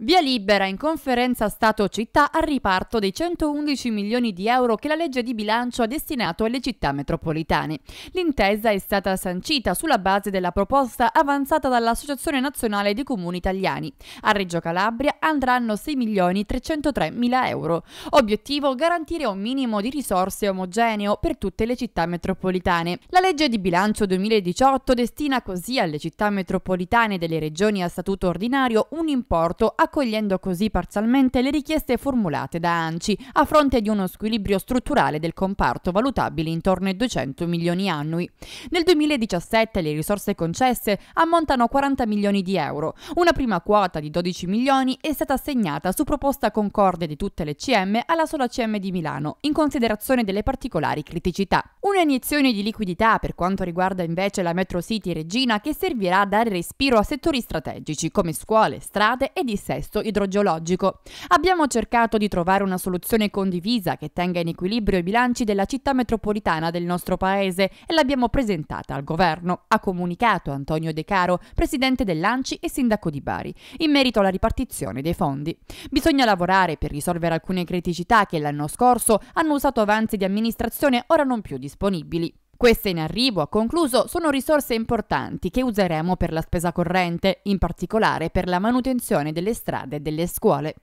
Via libera in conferenza Stato-Città al riparto dei 111 milioni di euro che la legge di bilancio ha destinato alle città metropolitane. L'intesa è stata sancita sulla base della proposta avanzata dall'Associazione Nazionale dei Comuni Italiani. A Reggio Calabria andranno 6 milioni 303 mila euro. Obiettivo garantire un minimo di risorse omogeneo per tutte le città metropolitane. La legge di bilancio 2018 destina così alle città metropolitane delle regioni a statuto ordinario un importo a accogliendo così parzialmente le richieste formulate da ANCI a fronte di uno squilibrio strutturale del comparto valutabile intorno ai 200 milioni annui. Nel 2017 le risorse concesse ammontano a 40 milioni di euro. Una prima quota di 12 milioni è stata assegnata su proposta concorde di tutte le CM alla sola CM di Milano, in considerazione delle particolari criticità. Un'iniezione di liquidità per quanto riguarda invece la Metro City Regina che servirà a dare respiro a settori strategici come scuole, strade e dissedi contesto idrogeologico. Abbiamo cercato di trovare una soluzione condivisa che tenga in equilibrio i bilanci della città metropolitana del nostro paese e l'abbiamo presentata al governo, ha comunicato Antonio De Caro, presidente dell'ANCI e sindaco di Bari, in merito alla ripartizione dei fondi. Bisogna lavorare per risolvere alcune criticità che l'anno scorso hanno usato avanzi di amministrazione ora non più disponibili. Queste in arrivo, ha concluso, sono risorse importanti che useremo per la spesa corrente, in particolare per la manutenzione delle strade e delle scuole.